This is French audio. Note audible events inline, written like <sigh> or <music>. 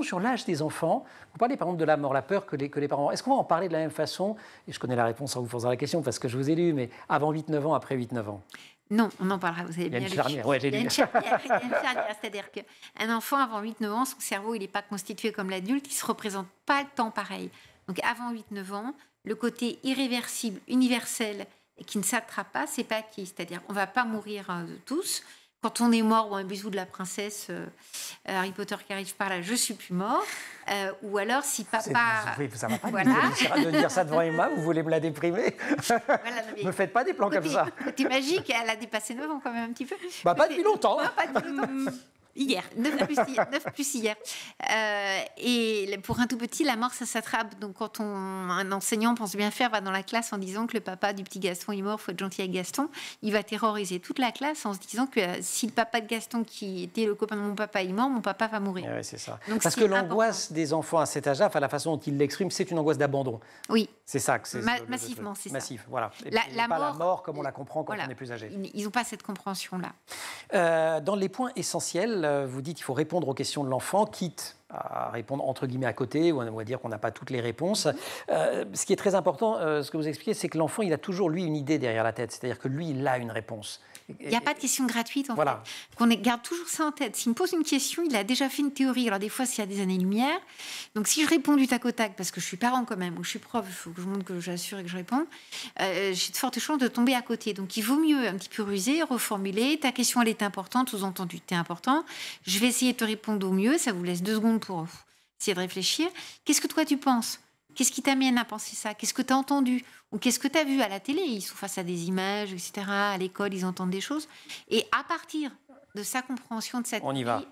sur l'âge des enfants. Vous parlez par exemple de la mort, la peur que les, que les parents Est-ce qu'on va en parler de la même façon Et je connais la réponse en vous posant la question parce que je vous ai lu, mais avant 8-9 ans, après 8-9 ans non, on en parlera, vous avez bien lu. Il y ouais, j'ai lu. c'est-à-dire qu'un enfant avant 8-9 ans, son cerveau, il n'est pas constitué comme l'adulte, il ne se représente pas tant pareil. Donc avant 8-9 ans, le côté irréversible, universel, et qui ne s'attrape pas, c'est pas qui C'est-à-dire, on ne va pas mourir euh, tous, quand on est mort ou un bisou de la princesse euh, Harry Potter qui arrive par là, je suis plus mort. Euh, ou alors si papa, oui, ça m'a pas voilà. de dire ça devant Emma, vous voulez me la déprimer <laughs> voilà, Me faites pas des plans comme ça. Côté magique, elle a dépassé 9 ans quand même un petit peu. Bah, pas depuis longtemps. Hein. pas depuis longtemps. Mm. Hier, 9 <laughs> plus, hier. Euh, et pour un tout petit, la mort, ça s'attrape. Donc quand un enseignant pense bien faire, va dans la classe en disant que le papa du petit Gaston est mort, faut être gentil avec Gaston, il va terroriser toute la classe en se disant que euh, si le papa de Gaston, qui était le copain de mon papa, est mort, mon papa va mourir. Eh c'est ça. Parce que l'angoisse des enfants à cet âge-là, enfin la façon dont ils l'expriment, c'est une angoisse d'abandon. Oui. C'est ça que c'est. massivement, c'est ça. Massif, voilà. la, pas la mort comme on euh, la comprend quand on est plus âgé. Ils n'ont pas cette compréhension-là. Euh, dans les points essentiels, euh, vous dites qu'il faut répondre aux questions de l'enfant, quitte à répondre entre guillemets à côté, ou on va dire qu'on n'a pas toutes les réponses. Mhm. Euh, ce qui est très important, euh, ce que vous expliquez, c'est que l'enfant, il a toujours, lui, une idée derrière la tête. C'est-à-dire que lui, il a une réponse. Il n'y a pas de question gratuite, en voilà. fait. Qu'on garde toujours ça en tête. S'il me pose une question, il a déjà fait une théorie. Alors, des fois, s'il y a des années-lumière. Donc, si je réponds du tac au tac, parce que je suis parent quand même, ou je suis prof, il faut que je montre que j'assure et que je réponds, euh, j'ai de fortes chances de tomber à côté. Donc, il vaut mieux un petit peu ruser, reformuler. Ta question, elle est importante, sous-entendu, tu es important. Je vais essayer de te répondre au mieux. Ça vous laisse deux secondes pour euh, essayer de réfléchir. Qu'est-ce que toi tu penses Qu'est-ce qui t'amène à penser ça Qu'est-ce que tu as entendu Ou qu'est-ce que tu as vu à la télé Ils sont face à des images, etc. À l'école, ils entendent des choses. Et à partir de sa compréhension de cette... On y va.